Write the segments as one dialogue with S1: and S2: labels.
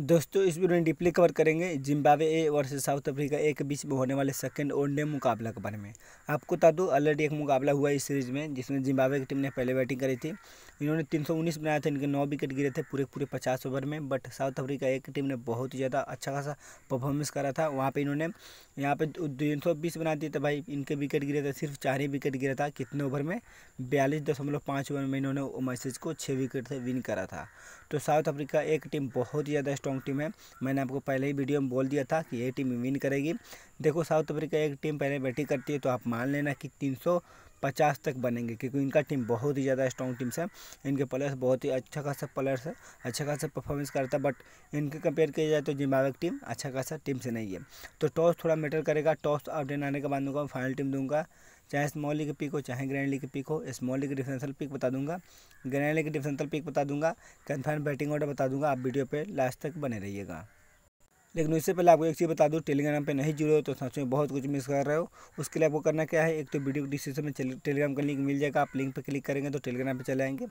S1: दोस्तों इस वीडियो में डीपली कवर करेंगे Zimbabwe A versus South Africa A के बीच में होने वाले सेकंड वनडे मुकाबला के बारे में आपको बता दूँ ऑलरेडी एक मुकाबला हुआ इस सीरीज में जिसमें जिम्बावे की टीम ने पहले बैटिंग करी थी इन्होंने 319 बनाया था इनके नौ विकेट गिरे थे पूरे पूरे पचास ओवर में बट साउथ अफ्रीका ए की टीम ने बहुत ही ज़्यादा अच्छा खासा परफॉर्मेंस करा था वहाँ पर इन्होंने यहाँ पर तीन सौ बीस बना दिए थे भाई इनके विकेट गिरे थे सिर्फ चार ही विकेट गिरा था कितने ओवर में बयालीस दशमलव पाँच ओवर में इन्होंने मैसेज को छः विकेट से विन करा था तो साउथ अफ्रीका एक टीम बहुत ही ज़्यादा स्ट्रॉन्ग टीम है मैंने आपको पहले ही वीडियो में बोल दिया था कि ये टीम विन करेगी देखो साउथ अफ्रीका एक टीम पहले बैटिंग करती है तो आप मान लेना कि तीन पचास तक बनेंगे क्योंकि इनका टीम बहुत ही ज़्यादा स्ट्रॉन्ग टीम्स है इनके प्लेयर्स बहुत ही अच्छा खासा प्लेयर्स है अच्छा खासा परफॉर्मेंस करता है बट इनके कंपेयर किया जाए तो जिम्बावे की टीम अच्छा खासा टीम से नहीं है तो टॉस थोड़ा मैटर करेगा टॉस अपडेट आने के बाद मैं फाइनल टीम दूंगा चाहे स्मॉल लीग पिक हो चाहे ग्रैंड लीग पिक हो स्मॉल लीग डिफेंसल पिक बता दूंगा ग्रैंड लीग डिफेंसल पिक बता दूंगा कन्फर्म बैटिंग ऑर्डर बता दूंगा आप वीडियो पे लास्ट तक बने रहिएगा लेकिन उससे पहले आपको एक चीज़ बता दूँ टेलीग्राम पे नहीं जुड़े हो तो सच में बहुत कुछ मिस कर रहे हो उसके लिए आपको करना क्या है एक तो वीडियो डिस्क्रिप्शन में टेलीग्राम का लिंक मिल जाएगा आप लिंक पर क्लिक करेंगे तो टेलीग्राम पर चले आएंगे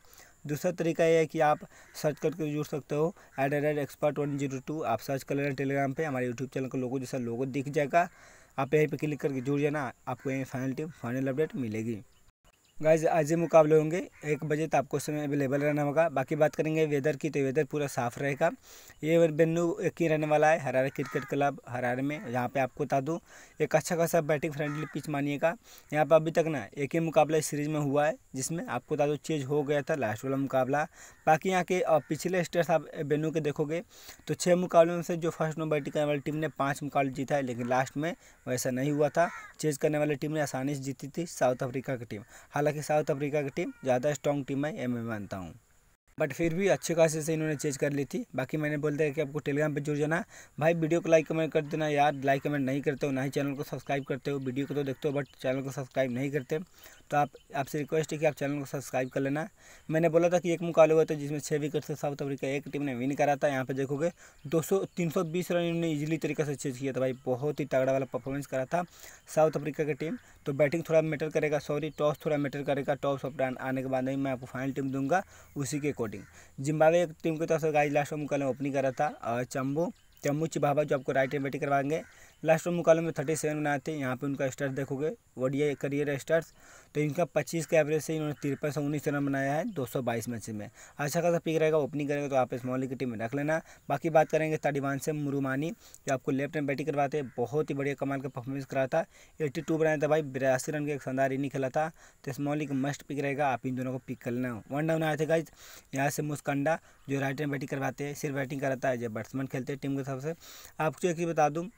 S1: दूसरा तरीका यह है कि आप सर्च करके जुड़ सकते हो at the rate expert one zero two आप सर्च कर लेना टेलीग्राम पर हमारे यूट्यूब चैनल का लोगों जैसा लोगो दिख जाएगा आप यहीं पर क्लिक करके जुड़ जाना आपको यहीं फाइनल टीम फाइनल अपडेट मिलेगी गाइज आज ये मुकाबले होंगे एक बजे तो आपको समय अवेलेबल रहना होगा बाकी बात करेंगे वेदर की तो वेदर पूरा साफ रहेगा ये बेन्नू एक ही रहने वाला है हरारा क्रिकेट क्लब हरारे में यहाँ पे आपको बता दूँ एक अच्छा खासा बैटिंग फ्रेंडली पिच मानिएगा यहाँ पर अभी तक ना एक ही मुकाबला इस सीरीज़ में हुआ है जिसमें आपको बता दो चेंज हो गया था लास्ट वाला मुकाबला बाकी यहाँ के पिछले स्टेट आप बेनू के देखोगे तो छः मुकाबलों में से जो फर्स्ट नंबर बैटिंग करने वाली टीम ने पाँच मुकाबले जीता है लेकिन लास्ट में वैसा नहीं हुआ था चेज करने वाली टीम ने आसानी से जीती थी साउथ अफ्रीका की टीम हालांकि हालांकि साउथ अफ्रीका की टीम ज़्यादा स्ट्रॉन्ग टीम है ये मैं मानता हूँ बट फिर भी अच्छे खासे से इन्होंने चेंज कर ली थी बाकी मैंने बोल दिया कि आपको टेलीग्राम पर जुड़ जाना भाई वीडियो को लाइक कमेंट कर देना यार लाइक कमेंट नहीं करते हो ना ही चैनल को सब्सक्राइब करते हो वीडियो को तो देखते हो बट चैनल को सब्सक्राइब नहीं करते तो आप आपसे रिक्वेस्ट है कि आप चैनल को सब्सक्राइब कर लेना मैंने बोला था कि एक मुकाबला हुआ था जिसमें छः विकेट से साउथ अफ्रीका एक टीम ने विन करा था यहाँ पे देखोगे दो सौ रन इन्होंने ईजिली तरीके से चेंज किया था भाई बहुत ही तगड़ा वाला परफॉर्मेंस करा था साउथ अफ्रीका की टीम तो बैटिंग थोड़ा मैटर करेगा सॉरी टॉस थोड़ा मैटर करेगा टॉस ऑफ रन आने के बाद ही मैं आपको फाइनल टीम दूंगा उसी के कोटिंग जिम्बावे टीम की तरफ से गाइज लास्ट में कल ओपनिंग करा था चंबू चम्मूची तो भाभा जो आपको राइट हैंड बैटिंग करवाएंगे लास्ट ओवर मुकाबले में थर्टी सेवन बनाए थे यहाँ पे उनका स्टार्स देखोगे वडिया करियर स्टार्स तो इनका पच्चीस के एवरेज से इन्होंने तिरपन सौ उन्नीस रन बनाया है दो सौ बाईस मैच में अच्छा खासा पिक रहेगा ओपनिंग करेंगे तो आप स्मॉल लीग की टीम में रख लेना बाकी बात करेंगे तालिबान से मुरुमानी जो आपको लेफ्ट हैंड बैटिंग करवाते हैं बहुत ही बढ़िया कमाल का परफॉर्मेंस करा था एट्टी टू बनाया था भाई बिरासी रन का एक शानदार इनिंग खेला था तो स्मॉल लीग मस्ट पिक रहेगा आप इन दोनों को पिक कर लेना वन डाउन आए थे गाइज यहाँ से मुस्कंडा जो राइट हैंड बैटिंग करवाते हैं सिर्फ बैटिंग कराता है जब बैट्समैन खेलते हैं टीम के सबसे आपको एक चीज़ बता दूँ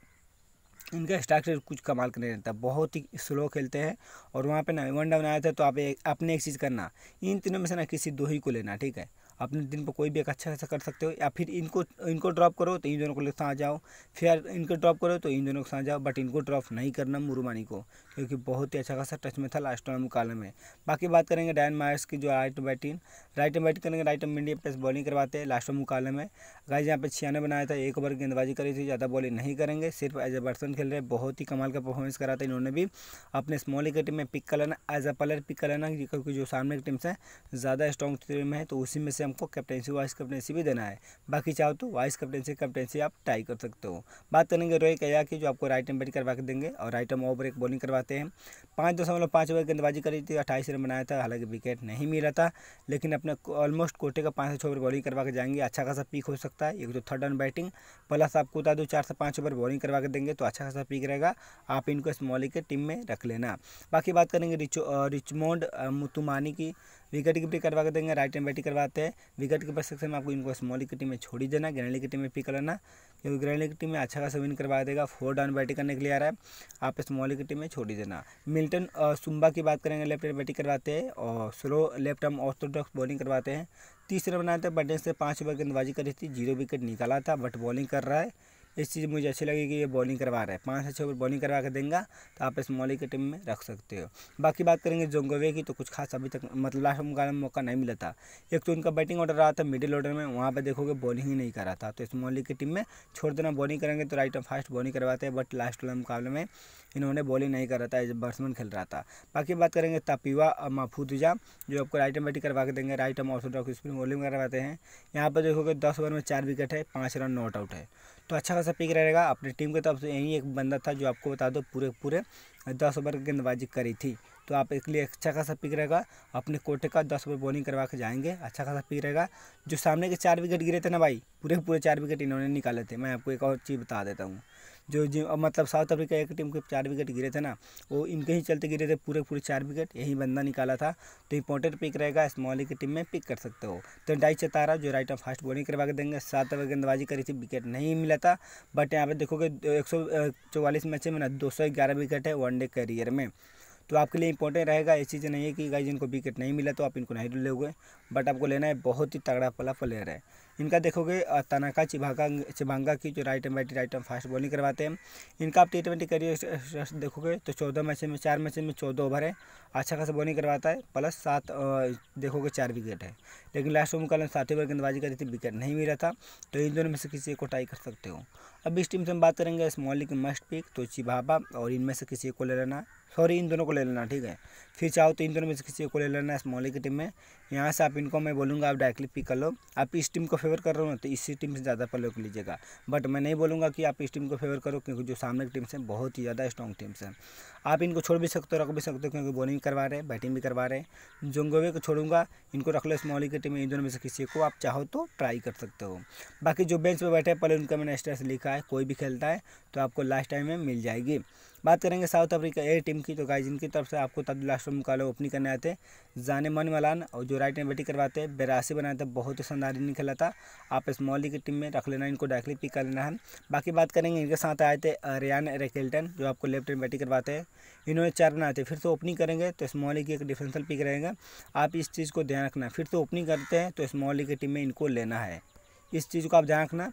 S1: इनका स्ट्रक्चर कुछ कमाल का नहीं रहता बहुत ही स्लो खेलते हैं और वहाँ पे ना वन डाउन आया था तो आप एक आपने एक चीज़ करना इन तीनों में से ना किसी दो ही को लेना ठीक है अपने दिन पर कोई भी एक अच्छा खासा कर सकते हो या फिर इनको इनको ड्रॉप करो तो इन दोनों को आ जाओ फिर इनको ड्रॉप करो तो इन दोनों के साथ जाओ बट इनको ड्रॉप नहीं करना मुरुमानी को क्योंकि बहुत ही अच्छा खासा टच में था लास्ट राउंड कालम में बाकी बात करेंगे डायन मायर्स की जो राइट बैटिंग राइट बैटिंग करेंगे राइट मीडियम प्लस बॉलिंग करवाते हैं लास्ट में मुकाबले में गाइज यहाँ पे छियानवे बनाया था एक ओवर गेंदबाजी करी थी ज़्यादा बॉलिंग नहीं करेंगे सिर्फ एज ए बैट्समैन खेल रहे बहुत ही कमाल का परफॉर्मेंस करा था इन्होंने भी अपने स्मॉल टीम में पिक कर लेना एज ए प्लेयर पिक कर लेना क्योंकि जो सामने की टीम से ज़्यादा स्ट्रॉन्ग टीम है तो उसी में से हमको कैप्टनसी वाइस कैप्टनसी भी देना है बाकी चाहो तो वाइस कैप्टनसी कैप्टनसी आप ट्राई कर सकते हो बात करेंगे रोहित कया की जो आपको राइट एम बैटिंग करवा के देंगे और राइट एम ओवर एक बॉलिंग करवाते हैं पाँच दशमलव पाँच ओवर गेंदबाजी करी थी अट्ठाईस रन बनाया था हालांकि विकेट नहीं मिला था लेकिन अपने ऑलमोस्ट कोटे का पाँच से छः ओवर बॉलिंग करवा के जाएंगे अच्छा खासा पीक हो सकता है एक जो थर्ड रन बैटिंग प्लस आपको बता दो चार से पाँच ओवर बॉलिंग करवा के देंगे तो अच्छा खासा पीक रहेगा आप इनको स्मॉली के टीम में रख लेना बाकी बात करेंगे रिचो रिचमोंड मुतुमानी की विकेट कीपिंग करवा के देंगे राइट एंड बैटिंग करवाते हैं विकेट के पास में आपको इनको स्मॉल टीम में छोड़ी देना ग्रैंड टीम में पिक लेना क्योंकि ग्रैंड टीम में अच्छा खासा विन करवा देगा फोर डाउन बैटिंग करने के लिए आ रहा है आप स्मॉल टीम में ही देना मिल्टन सुम्बा की बात करेंगे लेफ्ट बैटिंग करवाते हैं और slow left arm orthodox bowling करवाते हैं तीस रन बनाए थे बटिंग से पाँच ओवर गेंदबाजी करी थी जीरो विकेट निकाला था बट बॉलिंग कर रहा है इस चीज़ मुझे अच्छी लगी कि ये बॉलिंग करवा रहा है पाँच से छः ओवर बॉलिंग करवा के देंगे तो आप इस मौली की टीम में रख सकते हो बाकी बात करेंगे जोंगोवे की तो कुछ खास अभी तक मतलब लास्ट मुकाबले में मौका नहीं मिला था एक तो उनका बैटिंग ऑर्डर रहा था मिडिल ऑर्डर में वहाँ पर देखोगे बॉलिंग ही नहीं कर रहा था तो इस मौली की टीम में छोड़ देना बॉलिंग करेंगे तो राइट फास्ट बॉलिंग करवाते हैं बट लास्ट वाले मुकाबले में इन्होंने बॉलिंग नहीं करा था एज बैट्समैन खेल रहा था बाकी बात करेंगे तपीवा और माफूदुजा जो आपको राइट एम बैटिंग करवा के देंगे right arm off spin bowling करवाते हैं यहाँ पर देखोगे दस ओवर में चार विकेट है पाँच रन नॉट आउट है तो अच्छा खासा पिक रहेगा अपनी टीम के तरफ से यही एक बंदा था जो आपको बता दो पूरे पूरे दस ओवर गेंदबाजी करी थी तो आप इसके लिए अच्छा खासा पिक रहेगा अपने कोटे का दस ओवर बॉलिंग करवा के जाएंगे अच्छा खासा पिक रहेगा जो सामने के चार विकेट गिरे थे ना भाई पूरे पूरे चार विकेट इन्होंने निकाले थे मैं आपको एक और चीज़ बता देता हूँ जो जो मतलब साउथ अफ्रीका एक टीम के चार विकेट गिरे थे ना वो इनके ही चलते गिरे थे पूरे पूरे चार विकेट यही बंदा निकाला था तो इंपॉर्टेंट पिक रहेगा स्मॉल की टीम में पिक कर सकते हो तो डाई चतारा जो राइट ऑफ फास्ट बॉलिंग करवा के देंगे सात ओवर गेंदबाजी करी थी विकेट नहीं मिला था बट यहाँ पर देखोगे एक सौ मैच में ना दो विकेट है वनडे करियर में तो आपके लिए इंपॉर्टेंट रहेगा ये चीज़ नहीं है कि गाइज इनको विकेट नहीं मिला तो आप इनको नहीं लोगे बट आपको लेना है बहुत ही तगड़ा पला प्लेयर है इनका देखोगे तनाका चिभागा चिभांगा की जो right hand batting right hand fast bowling करवाते हैं इनका आप टी ट्वेंटी करियर देखोगे तो चौदह मैच में चार मैच में चौदह ओवर है अच्छा खासा बॉलिंग करवाता है प्लस सात देखोगे चार विकेट है लेकिन लास्ट में कल सात ओवर गेंदबाजी करी थी विकेट नहीं मिला था तो इन दोनों में से किसी को ट्राई कर सकते हो अब इस टीम से हम बात करेंगे स्मॉल लीग मस्ट पिक तो चिभाबा और इनमें से किसी को ले लेना सॉरी इन दोनों को ले लेना ठीक है फिर चाहो तो इन दोनों में से किसी को ले लेना इस मॉलिक की टीम में यहाँ से आप इनको मैं बोलूँगा आप डायरेक्टली पिक कर लो आप इस टीम को फेवर कर रहे हो तो इसी टीम से ज़्यादा प्ले को लीजिएगा बट मैं नहीं बोलूँगा कि आप इस टीम को फेवर करो क्योंकि जो सामने की टीम्स हैं बहुत ही ज़्यादा स्ट्रॉन्ग टीम्स हैं आप इनको छोड़ भी सकते हो रख भी सकते हो क्योंकि बॉलिंग भी करवा रहे हैं बैटिंग भी करवा रहे हैं जोंगोवे को छोड़ूंगा इनको रख लो स्मॉली की टीम इन दोनों में से किसी को आप चाहो तो ट्राई कर सकते हो बाकी जो बेंच पर बैठे हैं पहले उनका मैंने स्टेटस लिखा है कोई भी खेलता है तो आपको लास्ट टाइम में मिल जाएगी बात करेंगे साउथ अफ्रीका ए टीम की तो गाइज इनकी तरफ से आपको तब लास्ट में मुकाबला ओपनिंग करने आते हैं जाने मन मलान और जो राइट एंड बैटिंग करवाते हैं बेरासी बनाते हैं बहुत ही शानदार इनिंग खेला था आप स्मॉल मौली की टीम में रख लेना इनको डायरेक्टली पिक कर लेना है बाकी बात करेंगे इनके साथ आए थे रियान रेकेल्टन जो आपको लेफ्ट एंड बैटिंग करवाते हैं इन्होंने चार बनाए थे फिर से ओपनिंग करेंगे तो स्मॉली की एक डिफेंसल पिक रहेगा आप इस चीज़ को ध्यान रखना फिर से ओपनिंग करते हैं तो स्मॉली की टीम में इनको लेना है इस चीज़ को आप ध्यान रखना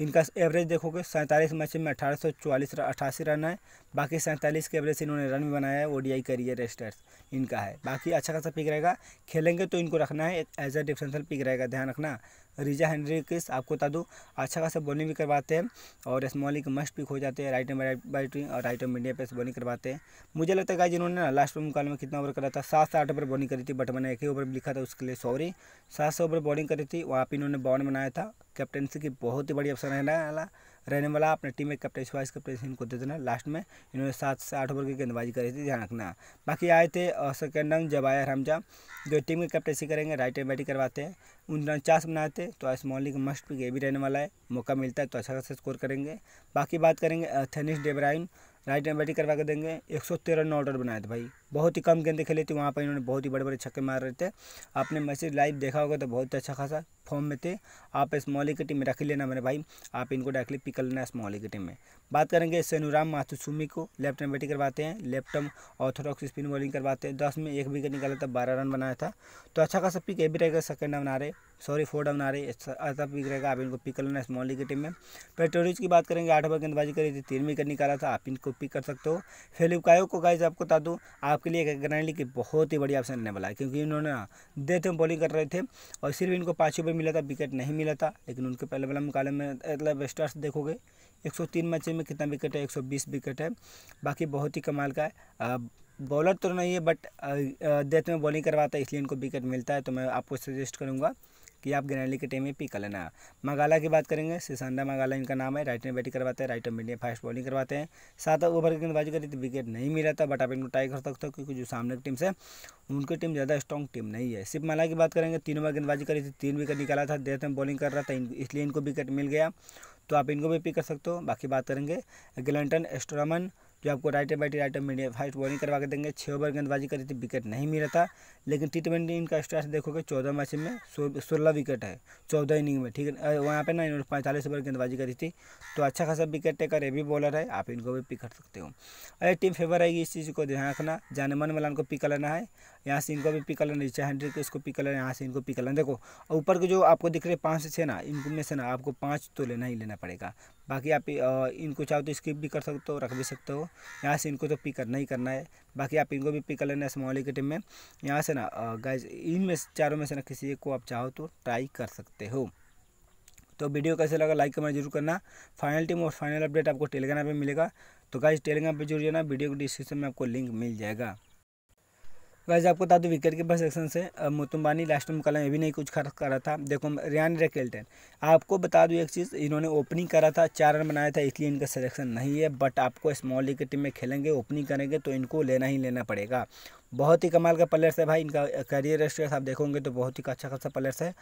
S1: इनका एवरेज देखोगे सैंतालीस मैच में अठारह सौ चौवालीस अठासी रन है बाकी सैंतालीस के एवरेज से इन्होंने रन भी बनाया है ओडीआई करियर रेस्टर्स इनका है बाकी अच्छा खासा पिक रहेगा खेलेंगे तो इनको रखना है एज ए डिफेंसल पिक रहेगा ध्यान रखना रिजा हेनरिक्स आपको बता दूँ अच्छा खासा बॉलिंग भी करवाते हैं और स्मॉलिंग मस्ट पिक हो जाते हैं राइट एंड बैटिंग और राइट एंड मीडियम पे बॉलिंग करवाते हैं मुझे लगता है जिन्होंने ना लास्ट मुकाबले में कितना ओवर करा था सात से आठ ओवर बॉलिंग करी थी बट मैंने एक ही ओवर लिखा था उसके लिए सॉरी सात सौ ओवर बॉलिंग करी थी वहाँ पर इन्होंने बाउंड बनाया था कैप्टनसी की बहुत ही बड़ी अफसर है वाला रहने वाला अपने टीम में कप्टेश वाइस कप्टेश इनको दे देना लास्ट में इन्होंने सात से आठ ओवर की गेंदबाजी करी थी ध्यान रखना बाकी आए थे सेकेंड रन आया हमजा जो टीम की कैप्टेंसी करेंगे राइट एंड बैटिंग करवाते हैं उन रन चार्स बनाए थे तो आज मॉर्निंग मस्ट पिक ये भी रहने वाला है मौका मिलता है तो अच्छा खासा स्कोर करेंगे बाकी बात करेंगे Theunis de Bruyn right hand batting करवा के देंगे एक सौ तेरह रन ऑर्डर बनाए थे भाई बहुत ही कम गेंदे खेली थी वहाँ पर इन्होंने बहुत ही बड़े बड़े छक्के मार रहे थे आपने मैसेज लाइव देखा होगा तो बहुत अच्छा खासा फॉर्म में थे आप स्मॉली की टीम में रख लेना मेरे भाई आप इनको डायरेक्टली पिक कर लेना स्मॉली की टीम में बात करेंगे सेनुराम माथुसुमी को लेफ्ट एंड बैटिंग करवाते हैं लेफ्ट हम ऑर्थोडॉक्स स्पिन बॉलिंग करवाते हैं दस में एक विकेट निकाला था बारह रन बनाया था तो अच्छा खासा पिक ये भी रहेगा सेकेंड डाउन आ रहे सॉरी फोर डाउन आ रहे अच्छा पिक रहेगा आप इनको पिक कर लेना स्मॉली की टीम में पेट्रोलिज की बात करेंगे आठ ओवर गेंदबाजी करी थी तीन विकेट निकाला था आप इनको पिक कर सकते हो फेलिप कायो को गाइज आपको बता दूँ आप आपके लिए ग्रैंडली की बहुत ही बढ़िया ऑप्शन रहने वाला है क्योंकि इन्होंने देर तक बॉलिंग कर रहे थे और सिर्फ इनको पाँच ओवर मिला था विकेट नहीं मिला था लेकिन उनके पहले वाला मुकाबले में मतलब स्टार्स देखोगे 103 मैच में कितना विकेट है 120 विकेट है बाकी बहुत ही कमाल का है बॉलर तो नहीं है बट डेथ में बॉलिंग करवाता है इसलिए इनको विकेट मिलता है तो मैं आपको सजेस्ट करूँगा कि आप ग्रैंडली के टीम में पिक कर लेना मगाला की बात करेंगे सिसांडा मगाला इनका नाम है राइट में बैटिंग करवाते हैं राइट में मीडियम फास्ट बॉलिंग करवाते हैं सात ओवर की गेंदबाजी करी तो विकेट नहीं मिला था बट आप इनको ट्राई कर सकते हो क्योंकि जो सामने की टीम से उनकी टीम ज़्यादा स्ट्रॉन्ग टीम नहीं है सिर्फ माला की बात करेंगे तीन ओवर गेंदबाजी करी थी तीन विकेट निकाला था देर में बॉलिंग कर रहा था इसलिए इनको विकेट मिल गया तो आप इनको भी पिक कर सकते हो बाकी बात करेंगे ग्लेंटन एस्ट्रामन जो आपको writer batter right medium fast bowling करवा के देंगे छः ओवर गेंदबाजी करी थी विकेट नहीं मिला था लेकिन टी ट्वेंटी इनका स्टार्ट देखोगे चौदह मैच में सोलह विकेट है चौदह इनिंग में ठीक है वहाँ पर ना इन्होंने पैंतालीस ओवर गेंदबाजी करी थी तो अच्छा खासा विकेट टेकर ये भी बॉलर है आप इनको भी पिक कर सकते हो अरे टीम फेवर आएगी इस चीज़ को ध्यान रखना जाने मन मलान को पिक करना लेना है यहाँ से इनको भी पिक करना नीचे हंड्रेड को इसको पिक करना यहाँ से इनको पिक कर लेना देखो और ऊपर के जो आपको दिख रहे हैं पाँच से छः ना इनको में से ना आपको पाँच तो लेना ही लेना पड़ेगा बाकी आप इनको चाहो तो स्किप भी कर सकते हो रख भी सकते हो यहाँ से इनको तो पिक करना ही करना है बाकी आप इनको भी पिक कर लेना है स्मॉल की टीम में यहाँ से ना गाइज इनमें चारों में से ना किसी एक को आप चाहो तो ट्राई कर सकते हो तो वीडियो कैसे लगा लाइक कमेंट जरूर करना फाइनल टीम और फाइनल अपडेट आपको टेलीग्राम पे मिलेगा तो गाइज टेलीग्राम पे जरूर जाना वीडियो के डिस्क्रिप्शन में आपको लिंक मिल जाएगा वैसे आपको बता दूँ विकेट कीपर सेक्शन से मुतुम्बानी लास्ट में कला ये भी नहीं कुछ खर्च करा था देखो रियान रेकेल्टन आपको बता दूँ एक चीज़ इन्होंने ओपनिंग करा था चार रन बनाया था इसलिए इनका सिलेक्शन नहीं है बट आपको स्मॉल लीग की टीम में खेलेंगे ओपनिंग करेंगे तो इनको लेना ही लेना पड़ेगा बहुत ही कमाल का प्लेयर्स है भाई इनका करियर स्टेटस आप देखोगे तो बहुत ही अच्छा खासा प्लेयर्स है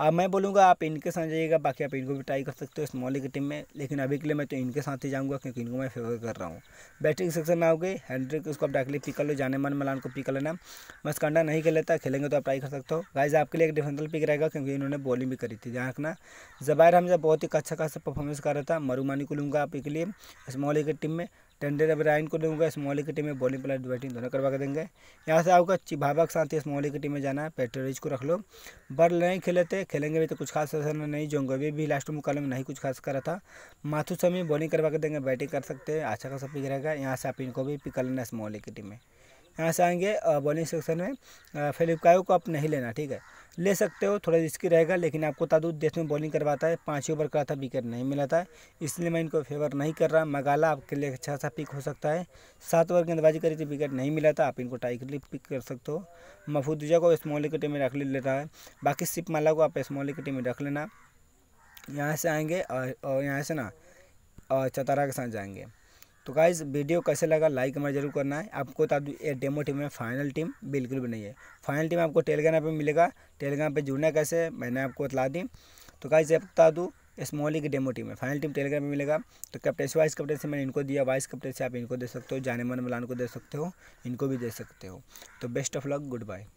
S1: अब मैं बोलूँगा आप इनके साथ जाइएगा बाकी आप इनको भी ट्राई कर सकते हो इस मॉली की टीम में लेकिन अभी के लिए मैं तो इनके साथ ही जाऊँगा क्योंकि इनको मैं फेवर कर रहा हूँ बैटिंग सेक्शन में आओगे हैंड्रिक उसको आप डायरेक्टली पिक कर लो जाने मन मलान को पिक कर लेना स्कंडा नहीं कर लेता खेलेंगे तो आप ट्राई कर सकते हो गाइज आपके लिए एक डिफेंसल पिक रहेगा क्योंकि इन्होंने बॉलिंग भी करी थी ध्यान रखना जबायर हमजा बहुत ही अच्छा खासा परफॉर्मेंस कर रहा था मरुमानी को लूँगा आप के लिए इस मॉली की टीम में टंडे राइन को दूंगा स्मॉल टीम में बॉलिंग प्लस बैटिंग दोनों करवा के देंगे यहाँ से आपका चिभाबा के साथ ही स्मॉल इक्विटी में जाना है पेट्रोलिज को रख लो बर्ल नहीं खेले थे खेलेंगे भी तो कुछ खास असर नहीं अभी भी लास्ट मुकाबले में नहीं कुछ खास करा था माथू समी बॉलिंग करवा के देंगे बैटिंग कर सकते हैं अच्छा खासा पिक रहेगा यहाँ से आप इनको भी पिक कर लेना स्मॉल टीम में यहाँ से आएंगे बॉलिंग सेक्शन में फिलिपकायो को आप नहीं लेना ठीक है ले सकते हो थोड़ा रिस्की रहेगा लेकिन आपको तादू देश में बॉलिंग करवाता है पाँच ओवर का था विकेट नहीं मिला था इसलिए मैं इनको फेवर नहीं कर रहा मगाला आपके लिए अच्छा सा पिक हो सकता है सात ओवर गेंदबाजी करी थी विकेट नहीं मिला था आप इनको टाइगली पिक कर सकते हो मफूदुजा को स्मॉल विकेट में रख लेता है बाकी सिपमाला को आप स्मॉल विकेट में रख लेना यहाँ से आएंगे और यहाँ से ना चतारा के साथ जाएंगे तो गाइज वीडियो कैसे लगा लाइक हमारा जरूर करना है आपको बता दूँ ये डेमो टीम है फाइनल टीम बिल्कुल भी नहीं है फाइनल टीम आपको टेलीग्राम पर मिलेगा टेलीग्राम पर जुड़ना कैसे मैंने आपको बता दी तो गाइज आप बता दूँ स्मॉली की डेमो टीम है फाइनल टीम टेलीग्राम में मिलेगा तो कैप्टन वाइस कैप्टन से मैंने इनको दिया वाइस से आप इनको दे सकते हो जाने मन मलान को दे सकते हो इनको भी दे सकते हो तो best of luck good bye